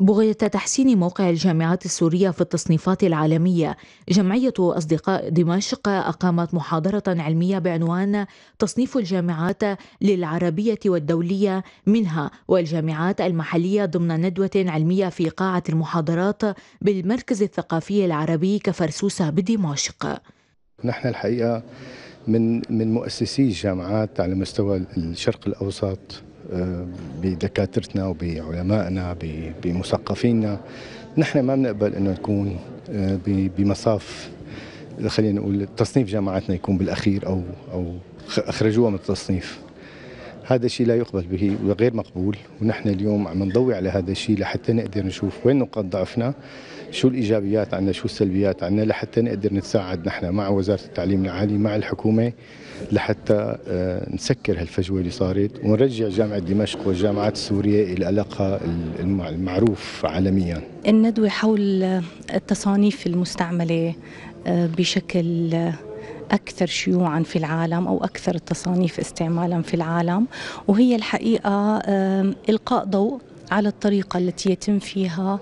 بغية تحسين موقع الجامعات السورية في التصنيفات العالمية جمعية أصدقاء دمشق أقامت محاضرة علمية بعنوان تصنيف الجامعات للعربية والدولية منها والجامعات المحلية ضمن ندوة علمية في قاعة المحاضرات بالمركز الثقافي العربي كفرسوسة بدمشق نحن الحقيقة من من مؤسسي الجامعات على مستوى الشرق الأوسط آه، بدكاترتنا وبعلمائنا بمثقفينا نحن ما بنقبل انه نكون آه، بمصاف خلينا نقول تصنيف جامعاتنا يكون بالاخير او او اخرجوها من التصنيف هذا الشيء لا يقبل به وغير مقبول ونحن اليوم عم نضوي على هذا الشيء لحتى نقدر نشوف وين نقاط ضعفنا شو الايجابيات عندنا شو السلبيات عندنا لحتى نقدر نتساعد نحن مع وزاره التعليم العالي مع الحكومه لحتى آه، نسكر هالفجوه اللي صارت ونرجع جامعه دمشق والجامعات السوريه الى علاقها المعروف عالميا. الندوه حول التصانيف المستعمله آه، بشكل أكثر شيوعا في العالم أو أكثر التصانيف استعمالا في العالم وهي الحقيقة إلقاء ضوء على الطريقة التي يتم فيها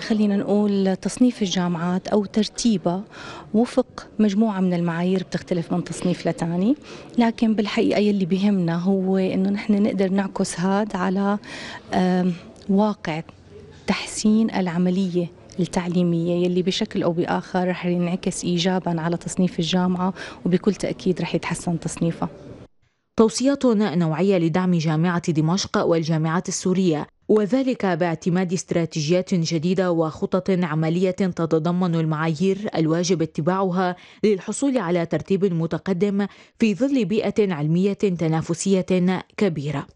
خلينا نقول تصنيف الجامعات أو ترتيبها وفق مجموعة من المعايير بتختلف من تصنيف لتاني لكن بالحقيقة يلي بهمنا هو أنه نحن نقدر نعكس هذا على واقع تحسين العملية التعليمية يلي بشكل أو بآخر رح ينعكس إيجابا على تصنيف الجامعة وبكل تأكيد رح يتحسن تصنيفها توصيات نوعية لدعم جامعة دمشق والجامعات السورية وذلك باعتماد استراتيجيات جديدة وخطط عملية تتضمن المعايير الواجب اتباعها للحصول على ترتيب متقدم في ظل بيئة علمية تنافسية كبيرة.